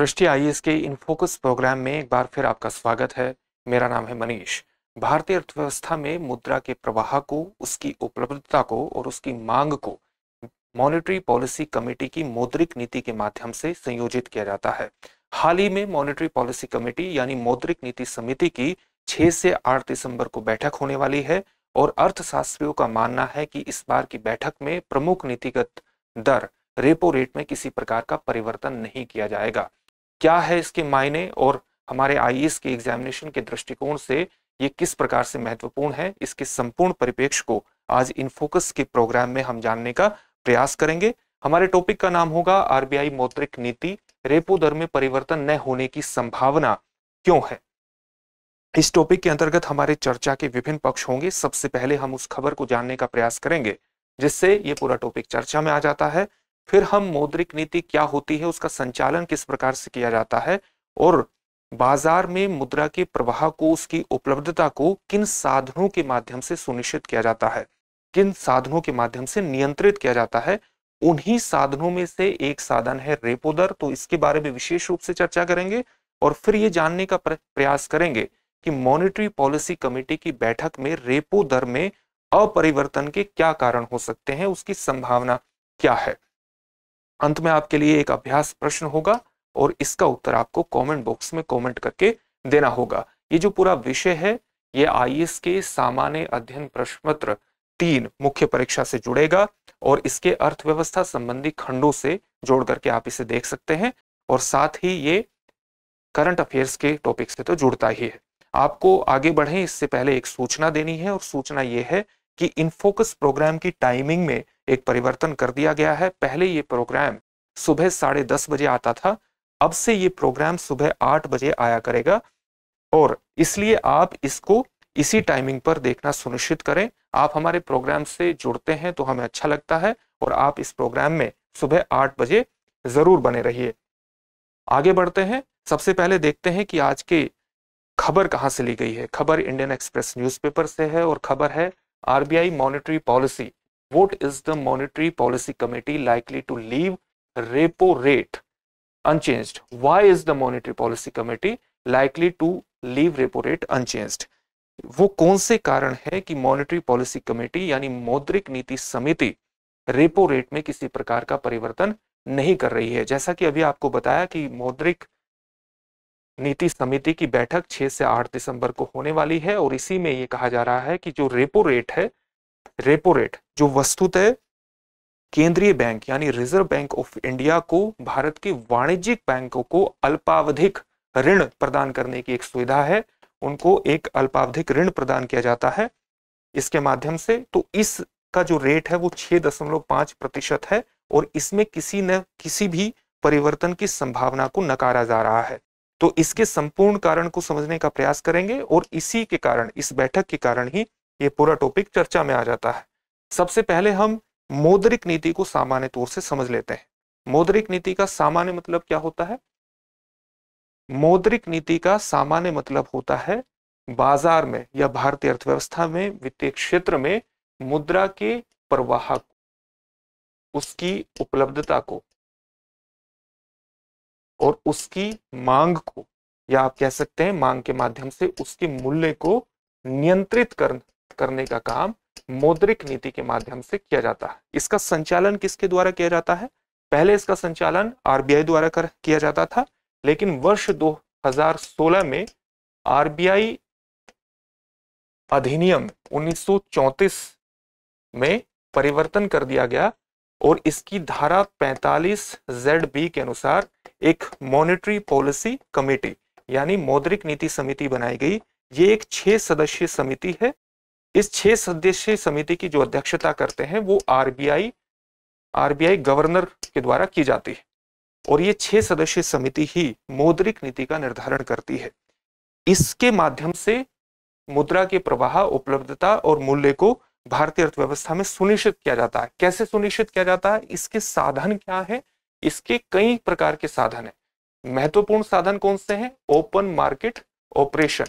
दृष्टि आई के in focus programme में एक बार फिर आपका स्वागत है मेरा नाम है मनीष भारतीय अर्थव्यवस्था में मुद्रा के प्रवाह को उसकी उपलब्धता को और उसकी मांग को मॉनेटरी पॉलिसी कमेटी की मौद्रिक नीति के माध्यम से संयोजित किया जाता है हाल ही में मॉनेटरी पॉलिसी कमेटी यानी मौद्रिक नीति समिति की 6 से 8 दिसंबर को बैठक होने वाली है और अर्थशास्त्रियों का मानना है कि इस बार की बैठक में प्रमुख नीतिगत दर रेपो रेट में किसी प्रकार का परिवर्तन नहीं किया जाएगा क्या है इसके मायने और हमारे आई e के एग्जामिनेशन के दृष्टिकोण से ये किस प्रकार से महत्वपूर्ण है इसके संपूर्ण परिपेक्ष को आज इन फोकस के प्रोग्राम में हम जानने का प्रयास करेंगे हमारे टॉपिक का नाम होगा आरबीआई मौद्रिक नीति रेपो दर में परिवर्तन न होने की संभावना क्यों है इस टॉपिक के अंतर्गत हमारे चर्चा के विभिन्न पक्ष होंगे सबसे पहले हम उस खबर को जानने का प्रयास करेंगे जिससे ये पूरा टॉपिक चर्चा में आ जाता है फिर हम मौद्रिक नीति क्या होती है उसका संचालन किस प्रकार से किया जाता है और बाजार में मुद्रा के प्रवाह को उसकी उपलब्धता को किन साधनों के माध्यम से सुनिश्चित किया जाता है किन साधनों के माध्यम से नियंत्रित किया जाता है उन्हीं साधनों में से एक साधन है रेपो दर तो इसके बारे में विशेष रूप से चर्चा करेंगे और फिर ये जानने का प्रयास करेंगे कि मॉनेटरी पॉलिसी कमेटी की बैठक में रेपो दर में अपरिवर्तन के क्या कारण हो सकते हैं उसकी संभावना क्या है अंत में आपके लिए एक अभ्यास प्रश्न होगा और इसका उत्तर आपको कमेंट बॉक्स में कमेंट करके देना होगा ये जो पूरा विषय है ये आई के सामान्य अध्ययन प्रश्न पत्र तीन मुख्य परीक्षा से जुड़ेगा और इसके अर्थव्यवस्था संबंधी खंडों से जोड़ करके आप इसे देख सकते हैं और साथ ही ये करंट अफेयर्स के टॉपिक से तो जुड़ता ही है आपको आगे बढ़े इससे पहले एक सूचना देनी है और सूचना ये है कि इनफोकस प्रोग्राम की टाइमिंग में एक परिवर्तन कर दिया गया है पहले ये प्रोग्राम सुबह साढ़े दस बजे आता था अब से ये प्रोग्राम सुबह आठ बजे आया करेगा और इसलिए आप इसको इसी टाइमिंग पर देखना सुनिश्चित करें आप हमारे प्रोग्राम से जुड़ते हैं तो हमें अच्छा लगता है और आप इस प्रोग्राम में सुबह आठ बजे ज़रूर बने रहिए आगे बढ़ते हैं सबसे पहले देखते हैं कि आज के खबर कहाँ से ली गई है खबर इंडियन एक्सप्रेस न्यूज़पेपर से है और खबर है RBI monetary policy what is the monetary policy committee likely to leave repo rate unchanged why is the monetary policy committee likely to leave repo rate unchanged वो कौन से कारण है कि मॉनेटरी पॉलिसी कमेटी यानी मौद्रिक नीति समिति रेपो रेट में किसी प्रकार का परिवर्तन नहीं कर रही है जैसा कि अभी आपको बताया कि मौद्रिक नीति समिति की बैठक 6 से 8 दिसंबर को होने वाली है और इसी में ये कहा जा रहा है कि जो रेपो रेट है रेपो रेट जो वस्तुतः केंद्रीय बैंक यानी रिजर्व बैंक ऑफ इंडिया को भारत के वाणिज्यिक बैंकों को अल्पावधिक ऋण प्रदान करने की एक सुविधा है उनको एक अल्पावधिक ऋण प्रदान किया जाता है इसके माध्यम से तो इसका जो रेट है वो छह दशमलव पांच प्रतिशत है और इसमें किसी न किसी भी परिवर्तन की संभावना को नकारा जा रहा है तो इसके संपूर्ण कारण को समझने का प्रयास करेंगे और इसी के कारण इस बैठक के कारण ही ये पूरा टॉपिक चर्चा में आ जाता है सबसे पहले हम मौद्रिक नीति को सामान्य तौर से समझ लेते हैं मौद्रिक नीति का सामान्य मतलब क्या होता है मौद्रिक नीति का सामान्य मतलब होता है बाजार में या भारतीय अर्थव्यवस्था में वित्तीय क्षेत्र में मुद्रा के प्रवाह को उसकी उपलब्धता को और उसकी मांग को या आप कह सकते हैं मांग के माध्यम से उसके मूल्य को नियंत्रित कर करने का काम मौद्रिक नीति के माध्यम से किया जाता है इसका संचालन किसके द्वारा किया जाता है पहले इसका संचालन आरबीआई द्वारा कर किया जाता था लेकिन वर्ष 2016 में आरबीआई अधिनियम 1934 में परिवर्तन कर दिया गया और इसकी धारा 45 जेड बी के अनुसार एक मॉनेटरी पॉलिसी कमेटी यानी मौद्रिक नीति समिति बनाई गई ये एक छह सदस्यीय समिति है इस छह सदस्यीय समिति की जो अध्यक्षता करते हैं वो आरबीआई आरबीआई गवर्नर के द्वारा की जाती है और ये छह सदस्यीय समिति ही मौद्रिक नीति का निर्धारण करती है इसके माध्यम से मुद्रा के प्रवाह उपलब्धता और मूल्य को भारतीय अर्थव्यवस्था में सुनिश्चित किया जाता है कैसे सुनिश्चित किया जाता है इसके साधन क्या है इसके कई प्रकार के साधन है महत्वपूर्ण साधन कौन से हैं open market operation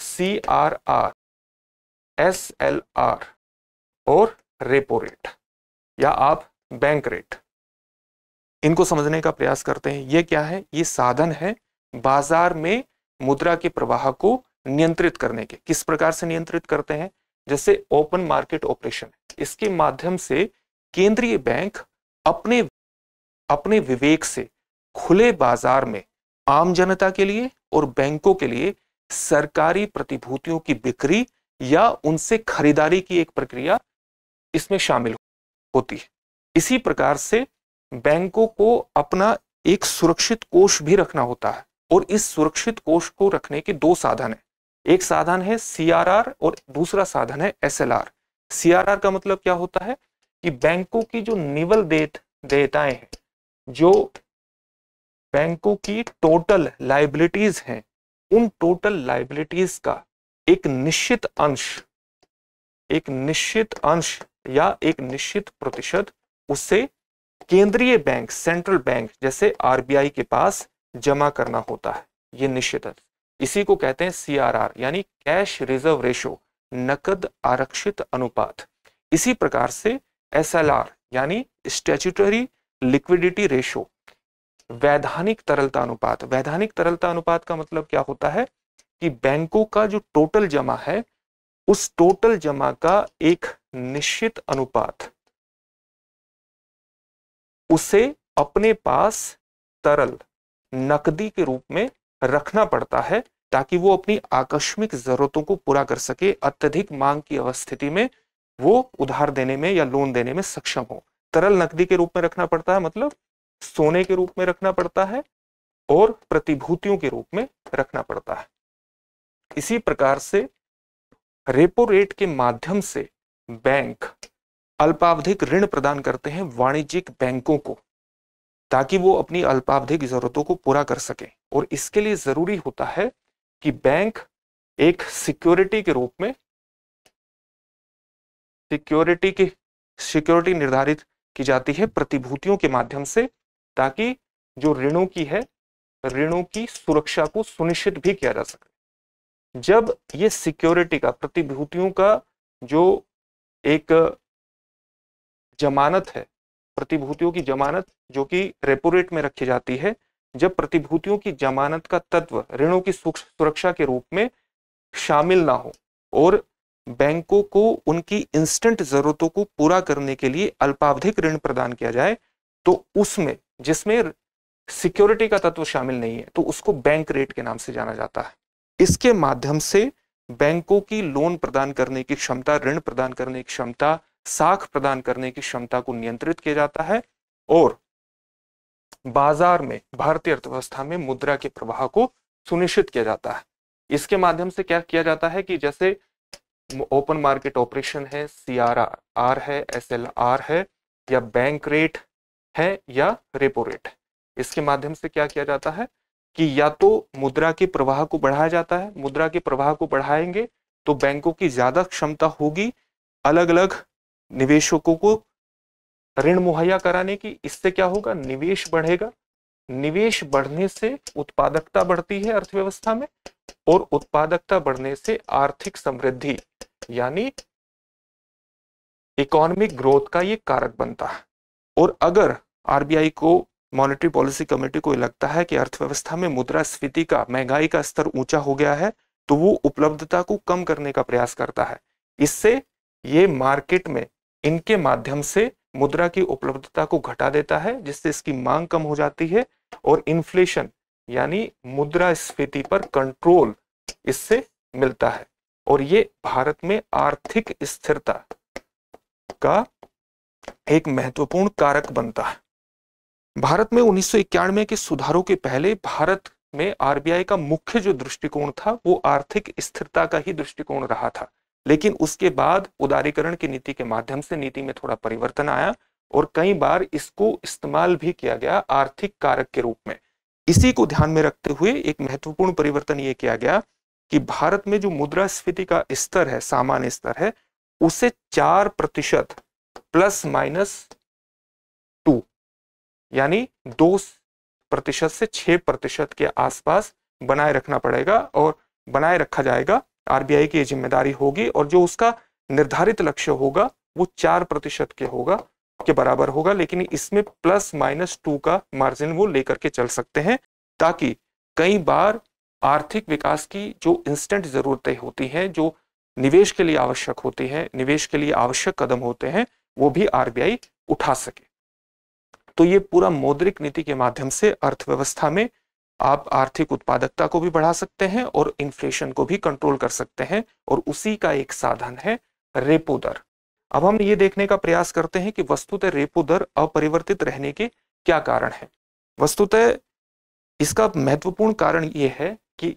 C R R S L R और रेपो रेट या आप बैंक रेट इनको समझने का प्रयास करते हैं ये क्या है ये साधन है बाजार में मुद्रा के प्रवाह को नियंत्रित करने के किस प्रकार से नियंत्रित करते हैं जैसे ओपन मार्केट ऑपरेशन इसके माध्यम से केंद्रीय बैंक अपने अपने विवेक से खुले बाजार में आम जनता के लिए और बैंकों के लिए सरकारी प्रतिभूतियों की बिक्री या उनसे खरीदारी की एक प्रक्रिया इसमें शामिल होती है इसी प्रकार से बैंकों को अपना एक सुरक्षित कोष भी रखना होता है और इस सुरक्षित कोष को रखने के दो साधन है एक साधन है सीआरआर और दूसरा साधन है एसएलआर सीआरआर का मतलब क्या होता है कि बैंकों की जो निवल देत देयताएं हैं जो बैंकों की टोटल लाइबिलिटीज हैं उन टोटल लाइबिलिटीज का एक निश्चित अंश एक निश्चित अंश या एक निश्चित प्रतिशत उसे केंद्रीय बैंक सेंट्रल बैंक जैसे आरबीआई के पास जमा करना होता है ये निश्चित अंश इसी को कहते हैं सीआरआर यानी कैश रिजर्व रेशो नकद आरक्षित अनुपात इसी प्रकार से एसएलआर यानी स्टैच्यूटरी लिक्विडिटी रेशो वैधानिक तरलता अनुपात वैधानिक तरलता अनुपात का मतलब क्या होता है कि बैंकों का जो टोटल जमा है उस टोटल जमा का एक निश्चित अनुपात उसे अपने पास तरल नकदी के रूप में रखना पड़ता है ताकि वो अपनी आकस्मिक जरूरतों को पूरा कर सके अत्यधिक मांग की अवस्थिति में वो उधार देने में या लोन देने में सक्षम हो तरल नकदी के रूप में रखना पड़ता है मतलब सोने के रूप में रखना पड़ता है और प्रतिभूतियों के रूप में रखना पड़ता है इसी प्रकार से रेपो रेट के माध्यम से बैंक अल्पावधिक ऋण प्रदान करते हैं वाणिज्यिक बैंकों को ताकि वो अपनी अल्पावधिक जरूरतों को पूरा कर सके और इसके लिए जरूरी होता है कि बैंक एक सिक्योरिटी के रूप में सिक्योरिटी की सिक्योरिटी निर्धारित की जाती है प्रतिभूतियों के माध्यम से ताकि जो ऋणों की है ऋणों की सुरक्षा को सुनिश्चित भी किया जा सके जब ये सिक्योरिटी का प्रतिभूतियों का जो एक जमानत है प्रतिभूतियों की जमानत जो कि रेपो रेट में रखी जाती है जब प्रतिभूतियों की जमानत का तत्व ऋणों की सुरक्षा के रूप में शामिल ना हो और बैंकों को उनकी इंस्टेंट जरूरतों को पूरा करने के लिए अल्पावधिक ऋण प्रदान किया जाए तो उसमें जिसमें सिक्योरिटी का तत्व शामिल नहीं है तो उसको बैंक रेट के नाम से जाना जाता है इसके माध्यम से बैंकों की लोन प्रदान करने की क्षमता ऋण प्रदान करने की क्षमता साख प्रदान करने की क्षमता को नियंत्रित किया जाता है और बाजार में भारतीय अर्थव्यवस्था में मुद्रा के प्रवाह को सुनिश्चित किया जाता है इसके माध्यम से क्या किया जाता है कि जैसे ओपन मार्केट ऑपरेशन है सी आर आर है एस एल आर है या बैंक रेट है या रेपो रेट इसके माध्यम से क्या किया जाता है कि या तो मुद्रा के प्रवाह को बढ़ाया जाता है मुद्रा के प्रवाह को बढ़ाएंगे तो बैंकों की ज्यादा क्षमता होगी अलग अलग निवेशकों को ऋण मुहैया कराने की इससे क्या होगा निवेश बढ़ेगा निवेश बढ़ने से उत्पादकता बढ़ती है अर्थव्यवस्था में और उत्पादकता बढ़ने से आर्थिक समृद्धि यानी इकोनॉमिक ग्रोथ का ये कारक बनता है और अगर आरबीआई को मॉनेटरी पॉलिसी कमेटी को लगता है कि अर्थव्यवस्था में मुद्रा स्फीति का महंगाई का स्तर ऊंचा हो गया है तो वो उपलब्धता को कम करने का प्रयास करता है इससे ये मार्केट में इनके माध्यम से मुद्रा की उपलब्धता को घटा देता है जिससे इसकी मांग कम हो जाती है और इन्फ्लेशन यानी मुद्रा स्फीति पर कंट्रोल इससे मिलता है और ये भारत में आर्थिक स्थिरता का एक महत्वपूर्ण कारक बनता है भारत में उन्नीस के सुधारों के पहले भारत में आरबीआई का मुख्य जो दृष्टिकोण था वो आर्थिक स्थिरता का ही दृष्टिकोण रहा था लेकिन उसके बाद उदारीकरण की नीति के माध्यम से नीति में थोड़ा परिवर्तन आया और कई बार इसको इस्तेमाल भी किया गया आर्थिक कारक के रूप में इसी को ध्यान में रखते हुए एक महत्वपूर्ण परिवर्तन ये किया गया कि भारत में जो मुद्रास्फीति का स्तर है सामान्य स्तर है उसे चार प्रतिशत प्लस माइनस यानी दो प्रतिशत से छः प्रतिशत के आसपास बनाए रखना पड़ेगा और बनाए रखा जाएगा आरबीआई की जिम्मेदारी होगी और जो उसका निर्धारित लक्ष्य होगा वो चार प्रतिशत के होगा के बराबर होगा लेकिन इसमें प्लस माइनस टू का मार्जिन वो लेकर के चल सकते हैं ताकि कई बार आर्थिक विकास की जो इंस्टेंट ज़रूरतें होती हैं जो निवेश के लिए आवश्यक होती हैं निवेश के लिए आवश्यक कदम होते हैं वो भी आरबीआई उठा सके तो ये पूरा मौद्रिक नीति के माध्यम से अर्थव्यवस्था में आप आर्थिक उत्पादकता को भी बढ़ा सकते हैं और इन्फ्लेशन को भी कंट्रोल कर सकते हैं और उसी का एक साधन है रेपो दर अब हम ये देखने का प्रयास करते हैं कि वस्तुतः रेपो दर अपरिवर्तित रहने के क्या कारण है वस्तुतः इसका महत्वपूर्ण कारण ये है कि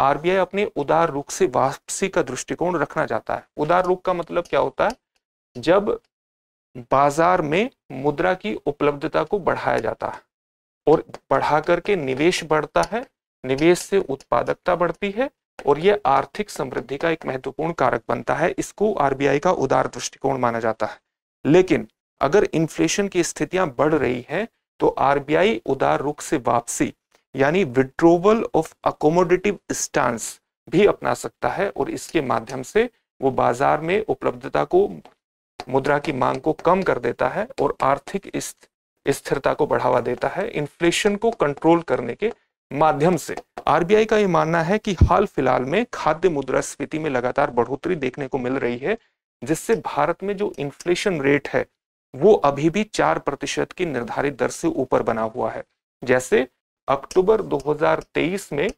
आरबीआई अपने उदार रुख से वापसी का दृष्टिकोण रखना चाहता है उदार रुख का मतलब क्या होता है जब बाजार में मुद्रा की उपलब्धता को बढ़ाया जाता है और बढ़ा करके निवेश बढ़ता है निवेश से उत्पादकता बढ़ती है और यह आर्थिक समृद्धि का एक महत्वपूर्ण कारक बनता है इसको आरबीआई का उदार दृष्टिकोण माना जाता है लेकिन अगर इन्फ्लेशन की स्थितियां बढ़ रही है तो आरबीआई उदार रुख से वापसी यानी विड्रोवल ऑफ अकोमोडेटिव स्टांस भी अपना सकता है और इसके माध्यम से वो बाजार में उपलब्धता को मुद्रा की मांग को कम कर देता है और आर्थिक स्थिरता को बढ़ावा देता है इन्फ्लेशन को कंट्रोल करने के माध्यम से आरबीआई का ये मानना है कि हाल फिलहाल में खाद्य मुद्रा स्फीति में लगातार बढ़ोतरी देखने को मिल रही है जिससे भारत में जो इन्फ्लेशन रेट है वो अभी भी चार प्रतिशत की निर्धारित दर से ऊपर बना हुआ है जैसे अक्टूबर 2023 में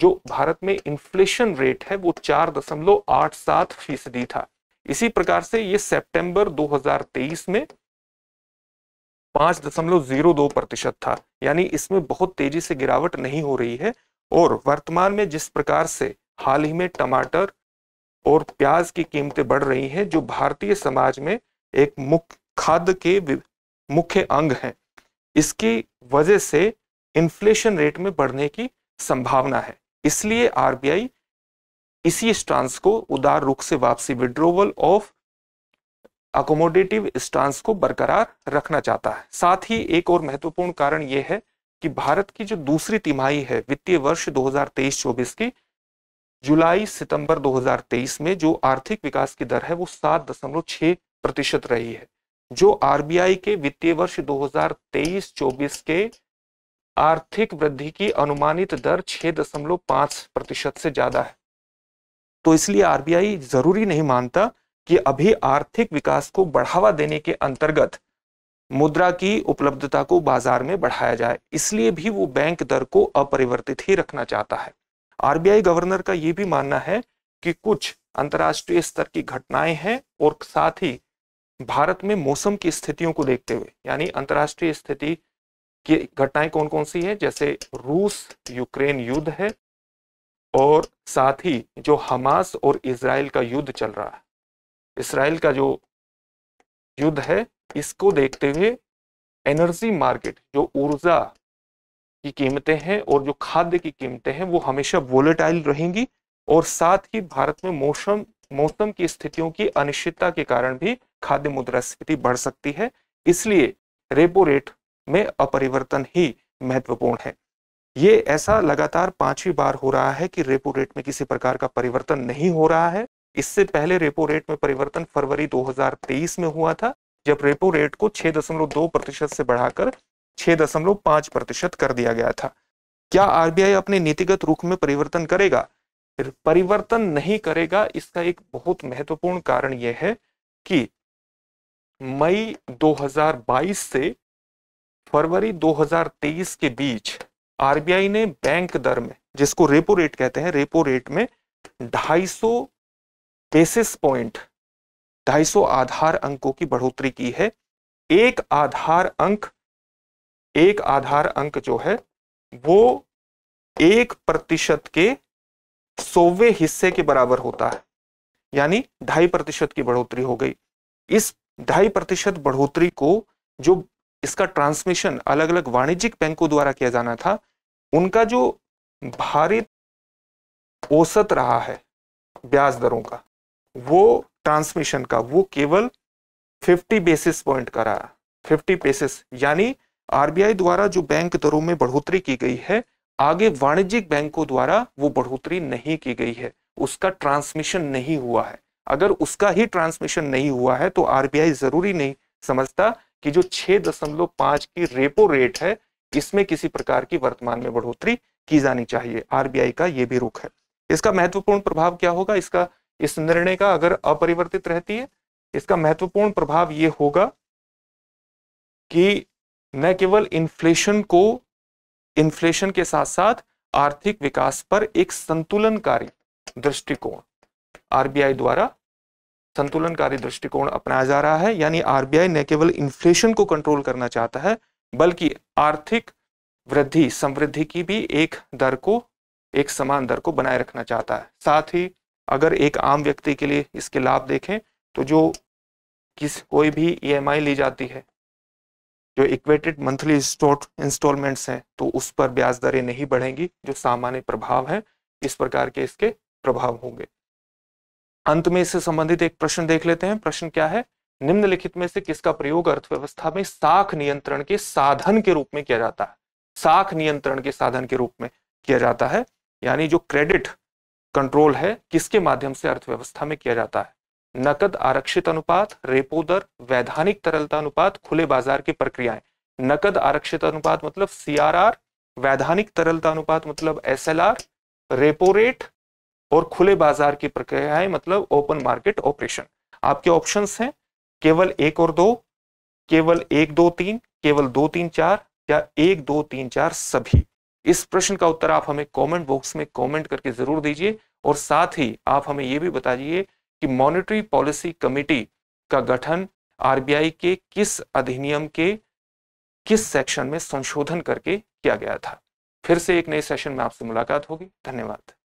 जो भारत में इन्फ्लेशन रेट है वो चार दशमलव आठ सात फीसदी था इसी प्रकार से ये सितंबर 2023 में पांच दशमलव जीरो दो प्रतिशत था यानी इसमें बहुत तेजी से गिरावट नहीं हो रही है और वर्तमान में जिस प्रकार से हाल ही में टमाटर और प्याज की कीमतें बढ़ रही हैं जो भारतीय समाज में एक मुख्य खाद्य के मुख्य अंग हैं इसकी वजह से इन्फ्लेशन रेट में बढ़ने की संभावना है इसलिए आरबीआई इसी स्टांस को उदार रुख से वापसी विड्रोवल ऑफ अकोमोडेटिव स्टांस को बरकरार रखना चाहता है साथ ही एक और महत्वपूर्ण कारण यह है कि भारत की जो दूसरी तिमाही है वित्तीय वर्ष 2023-24 की जुलाई सितंबर 2023 में जो आर्थिक विकास की दर है वो सात दशमलव छह प्रतिशत रही है जो आरबीआई के वित्तीय वर्ष 2023-24 के आर्थिक वृद्धि की अनुमानित दर छः दशमलव पांच प्रतिशत से ज़्यादा है तो इसलिए आरबीआई जरूरी नहीं मानता कि अभी आर्थिक विकास को बढ़ावा देने के अंतर्गत मुद्रा की उपलब्धता को बाजार में बढ़ाया जाए इसलिए भी वो बैंक दर को अपरिवर्तित ही रखना चाहता है आरबीआई गवर्नर का ये भी मानना है कि कुछ अंतर्राष्ट्रीय स्तर की घटनाएं हैं और साथ ही भारत में मौसम की स्थितियों को देखते हुए यानी अंतर्राष्ट्रीय स्थिति की घटनाएं कौन कौन सी हैं जैसे रूस यूक्रेन युद्ध है और साथ ही जो हमास और इसराइल का युद्ध चल रहा है इसराइल का जो युद्ध है इसको देखते हुए एनर्जी मार्केट जो ऊर्जा की कीमतें हैं और जो खाद्य की कीमतें हैं वो हमेशा वोलेटाइल रहेंगी और साथ ही भारत में मौसम मौसम की स्थितियों की अनिश्चितता के कारण भी खाद्य मुद्रा स्थिति बढ़ सकती है इसलिए रेपो रेट में अपरिवर्तन ही महत्वपूर्ण है ये ऐसा लगातार पांचवी बार हो रहा है कि रेपो रेट में किसी प्रकार का परिवर्तन नहीं हो रहा है इससे पहले रेपो रेट में परिवर्तन फरवरी 2023 में हुआ था जब रेपो रेट को 6.2 प्रतिशत से बढ़ाकर 6.5 प्रतिशत कर दिया गया था क्या आरबीआई अपने नीतिगत रूख में परिवर्तन करेगा परिवर्तन नहीं करेगा इसका एक बहुत महत्वपूर्ण कारण यह है कि मई 2022 से फरवरी 2023 के बीच आरबीआई ने बैंक दर में जिसको रेपो रेट कहते हैं रेपो रेट में 250 बेसिस पॉइंट 250 आधार अंकों की बढ़ोतरी की है एक आधार अंक एक आधार अंक जो है वो एक प्रतिशत के सौवे हिस्से के बराबर होता है यानी ढाई प्रतिशत की बढ़ोतरी हो गई इस ढाई प्रतिशत बढ़ोतरी को जो इसका ट्रांसमिशन अलग अलग वाणिज्यिक बैंकों द्वारा किया जाना था उनका जो भारित औसत रहा है ब्याज दरों का वो ट्रांसमिशन का वो केवल 50 बेसिस पॉइंट का रहा 50 बेसिस यानी आरबीआई द्वारा जो बैंक दरों में बढ़ोतरी की गई है आगे वाणिज्यिक बैंकों द्वारा वो बढ़ोतरी नहीं की गई है उसका ट्रांसमिशन नहीं हुआ है अगर उसका ही ट्रांसमिशन नहीं हुआ है तो आरबीआई जरूरी नहीं समझता कि जो 6.5 की रेपो रेट है इसमें किसी प्रकार की वर्तमान में बढ़ोतरी की जानी चाहिए आरबीआई का ये भी रुख है इसका महत्वपूर्ण प्रभाव क्या होगा इसका इस निर्णय का अगर अपरिवर्तित रहती है इसका महत्वपूर्ण प्रभाव ये होगा कि न केवल इन्फ्लेशन को इन्फ्लेशन के साथ साथ आर्थिक विकास पर एक संतुलनकारी दृष्टिकोण आरबीआई द्वारा संतुलनकारी दृष्टिकोण अपनाया जा रहा है यानी आरबीआई न केवल इन्फ्लेशन को कंट्रोल करना चाहता है बल्कि आर्थिक वृद्धि समृद्धि की भी एक दर को एक समान दर को बनाए रखना चाहता है साथ ही अगर एक आम व्यक्ति के लिए इसके लाभ देखें तो जो किस कोई भी ईएमआई e ली जाती है जो इक्वेटेड मंथली इंस्टॉलमेंट्स हैं तो उस पर ब्याज दरें नहीं बढ़ेंगी जो सामान्य प्रभाव है इस प्रकार के इसके प्रभाव होंगे अंत में इससे संबंधित एक प्रश्न देख लेते हैं प्रश्न क्या है निम्नलिखित में से किसका प्रयोग अर्थव्यवस्था में साख नियंत्रण के साधन के रूप में किया जाता है साख नियंत्रण के साधन के रूप में किया जाता है यानी जो क्रेडिट कंट्रोल है किसके माध्यम से अर्थव्यवस्था में किया जाता है नकद आरक्षित अनुपात रेपो दर वैधानिक तरलता अनुपात खुले बाजार की प्रक्रियाएं नकद आरक्षित अनुपात मतलब सीआरआर वैधानिक तरलता अनुपात मतलब एसएलआर रेपो रेट और खुले बाजार की प्रक्रियाएं मतलब ओपन मार्केट ऑपरेशन आपके ऑप्शंस हैं केवल एक और दो केवल एक दो तीन केवल दो तीन चार या एक दो तीन चार सभी इस प्रश्न का उत्तर आप हमें कमेंट बॉक्स में कमेंट करके जरूर दीजिए और साथ ही आप हमें यह भी बताइए कि मॉनेटरी पॉलिसी कमेटी का गठन आरबीआई के किस अधिनियम के किस सेक्शन में संशोधन करके किया गया था फिर से एक नए सेशन में आपसे मुलाकात होगी धन्यवाद